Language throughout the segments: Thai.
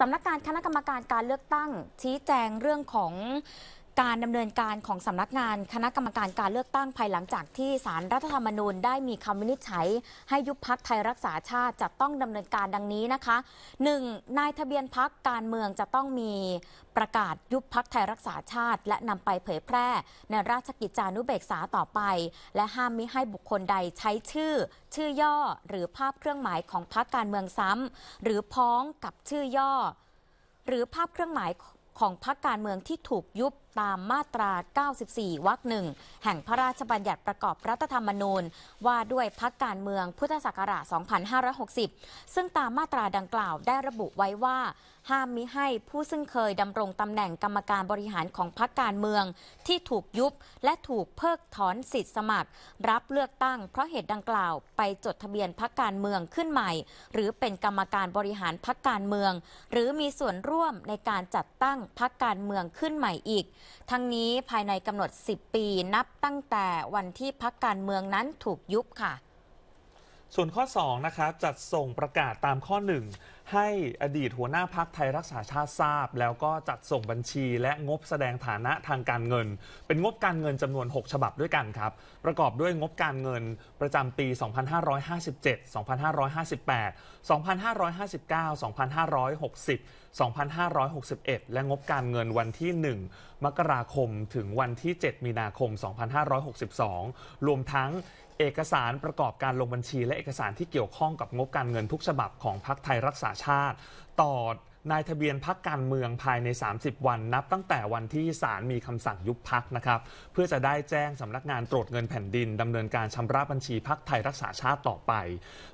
สำนักงานคณะกรรมการการเลือกตั้ง ชี้แจงเรื่องของการดำเนินการของสำนักงานคณะกรรมการการเลือกตั้งภายหลังจากที่สารรัฐธรรมนูญ ได้มีคำวินิจฉัย ให้ยุบพักไทยรักษาชาติจะต้องดำเนินการดังนี้นะคะ 1. นายทะเบียนพักการเมืองจะต้องมีประกาศยุบพักไทยรักษาชาติ และนำไปเผยแพร่ในราชกิจจานุเบกษาต่อไป และห้ามมิให้บุคคลใดใช้ชื่อชื่อย่อหรือภาพเครื่องหมายของพักการเมืองซ้ำ หรือพ้องกับชื่อย่อ หรือภาพเครื่องหมายของพรรคการเมืองที่ถูกยุบตามมาตรา 94วรรคหนึ่งแห่งพระราชบัญญัติประกอบรัฐธรรมนูญว่าด้วยพักการเมืองพุทธศักราช2560 ซึ่งตามมาตราดังกล่าวได้ระบุไว้ว่า ห้ามมิให้ผู้ซึ่งเคยดำรงตำแหน่งกรรมการบริหารของพักการเมือง ที่ถูกยุบและถูกเพิกถอนสิทธิสมัคร รับเลือกตั้งเพราะเหตุดังกล่าวไปจดทะเบียนพักการเมืองขึ้นใหม่ หรือเป็นกรรมการบริหารพักการเมือง หรือมีส่วนร่วมในการจัดตั้งพักการเมืองขึ้นใหม่อีกทั้งนี้ภายในกำหนด 10 ปีนับตั้งแต่วันที่พักการเมืองนั้นถูกยุบค่ะ ส่วนข้อ2นะคะจัดส่งประกาศตามข้อ 1ให้อดีตหัวหน้าพักไทยรักษาชาติทราบแล้วก็จัดส่งบัญชีและงบแสดงฐานะทางการเงิน เป็นงบการเงินจำนวน 6 ฉบับด้วยกันครับ ประกอบด้วยงบการเงินประจำปี 2557 2558 2559 2560 2561 และงบการเงินวันที่ 1 มกราคมถึงวันที่ 7 มีนาคม 2562 รวมทั้งเอกสารประกอบการลงบัญชี และเอกสารที่เกี่ยวข้องกับงบการเงินทุกฉบับของพรรคไทยรักษาชาติ ต่อนายทะเบียนพักการเมืองภายใน 30 วันนับตั้งแต่วันที่ศาลมีคำสั่งยุบพักนะครับ เพื่อจะได้แจ้งสำนักงานตรวจเงินแผ่นดินดำเนินการชำระบัญชีพักไทยรักษาชาติต่อไป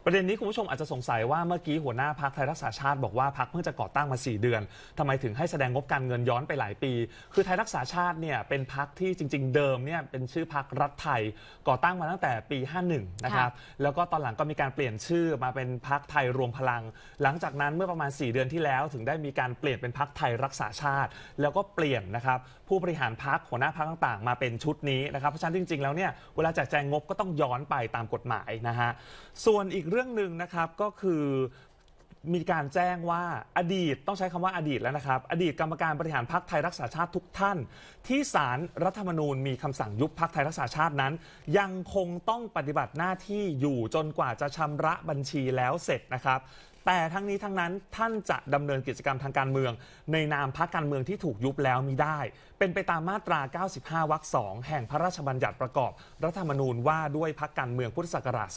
ประเด็นนี้คุณผู้ชมอาจจะสงสัยว่าเมื่อกี้หัวหน้าพักไทยรักษาชาติบอกว่าพักเพิ่งจะก่อตั้งมา 4 เดือนทำไมถึงให้แสดงงบการเงินย้อนไปหลายปี คือไทยรักษาชาติเนี่ยเป็นพักที่จริงๆเดิมเนี่ยเป็นชื่อพักรัฐไทยก่อตั้งมาตั้งแต่ปี51นะครับแล้วก็ตอนหลังก็มีการเปลี่ยนชื่อมาเป็นพักไทยรวมพลัง หลังจากนั้นเมื่อประมาณ 4 เดือนที่แล้วถึงได้มีการเปลี่ยนเป็นพักไทยรักษาชาติ แล้วก็เปลี่ยนนะครับ ผู้บริหารพักหัวหน้าพักต่างๆมาเป็นชุดนี้นะครับเพราะฉะนั้นจริงๆแล้วเนี่ย เวลาจัดแจงงบก็ต้องย้อนไปตามกฎหมายนะฮะ ส่วนอีกเรื่องหนึ่งนะครับ ก็คือมีการแจ้งว่าอดีตต้องใช้คำว่าอดีตแล้วนะครับ อดีตกรรมการบริหารพักไทยรักษาชาติทุกท่าน ที่ศาลรรัฐธรรมนูญมีคำสั่งยุบพักไทยรักษาชาตินั้น ยังคงต้องปฏิบัติหน้าที่อยู่จนกว่าจะชำระบัญชีแล้วเสร็จนะครับแต่ทั้งนี้ทั้งนั้นท่านจะดำเนินกิจกรรมทางการเมือง ในนามพรรคการเมืองที่ถูกยุบแล้วมีได้ เป็นไปตามมาตรา 95 วรรค2แห่งพระราชบัญญัติประกอบรัฐธรรมนูญว่าด้วยพรรคการเมืองพุทธศักราช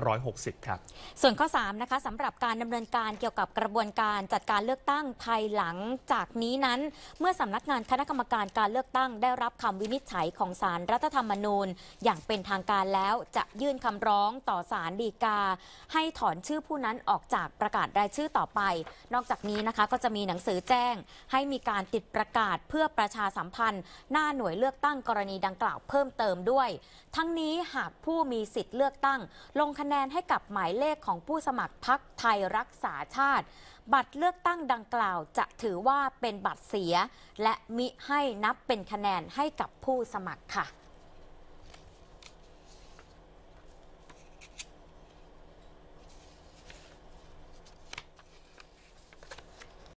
2560 ครับ ส่วนข้อ3นะคะสำหรับการดำเนินการเกี่ยวกับกระบวนการจัดการเลือกตั้งภายหลัง จากนี้นั้นเมื่อสำนักงานคณะกรรมการการเลือกตั้ง ได้รับคำวินิจฉัยของศาลรรัฐธรรมนูญ อย่างเป็นทางการแล้วจะยื่นคำร้องต่อศาลฎีกา ให้ถอนชื่อผู้นั้นออกจากประกาศรายชื่อต่อไป นอกจากนี้นะคะก็จะมีหนังสือแจ้ง ให้มีการติดประกาศเพื่อประชาสัมพันธ์หน้าหน่วยเลือกตั้งกรณีดังกล่าวเพิ่มเติมด้วย ทั้งนี้หากผู้มีสิทธิ์เลือกตั้ง ลงคะแนนให้กับหมายเลขของผู้สมัครพรรคไทยรักษาชาติ บัตรเลือกตั้งดังกล่าวจะถือว่าเป็นบัตรเสีย และมิให้นับเป็นคะแนนให้กับผู้สมัครค่ะ